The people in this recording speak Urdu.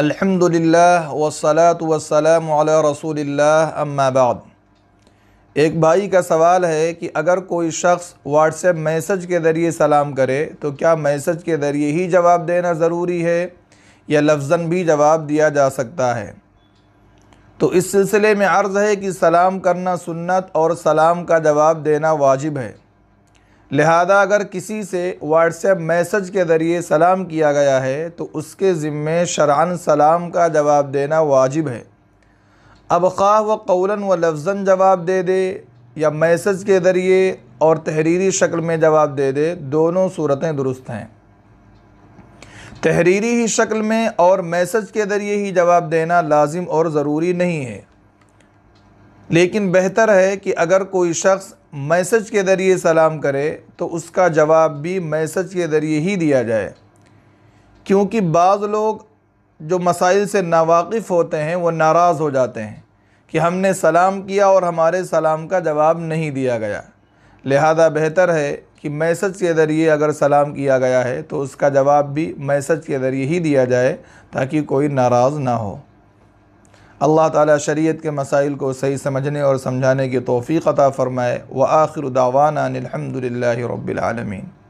الحمد للہ والسلام علی رسول اللہ اما بعد ایک بھائی کا سوال ہے کہ اگر کوئی شخص واٹس ایپ میسج کے ذریعے سلام کرے تو کیا میسج کے ذریعے ہی جواب دینا ضروری ہے یا لفظاً بھی جواب دیا جا سکتا ہے تو اس سلسلے میں عرض ہے کہ سلام کرنا سنت اور سلام کا جواب دینا واجب ہے لہذا اگر کسی سے واٹس ایپ میسج کے ذریعے سلام کیا گیا ہے تو اس کے ذمے شرعن سلام کا جواب دینا واجب ہے اب خواہ و قولن و لفظن جواب دے دے یا میسج کے ذریعے اور تحریری شکل میں جواب دے دے دونوں صورتیں درست ہیں تحریری ہی شکل میں اور میسج کے ذریعے ہی جواب دینا لازم اور ضروری نہیں ہے لیکن بہتر ہے کہ اگر کوئی شخص میسج کے ذریعے سلام کرے تو اس کا جواب بھی میسج کے ذریعے ہی دیا جائے کیونکہ بعض لوگ جو مسائل سے ناواقف ہوتے ہیں وہ ناراض ہو جاتے ہیں کہ ہم نے سلام کیا اور ہمارے سلام کا جواب نہیں دیا گیا لہذا بہتر ہے کہ میسج کے ذریعے اگر سلام کیا گیا ہے تو اس کا جواب بھی میسج کے ذریعے ہی دیا جائے تاکہ کوئی ناراض نہ ہو اللہ تعالی شریعت کے مسائل کو صحیح سمجھنے اور سمجھانے کی توفیق عطا فرمائے وآخر دعوانا الحمدللہ الحمد رب العالمین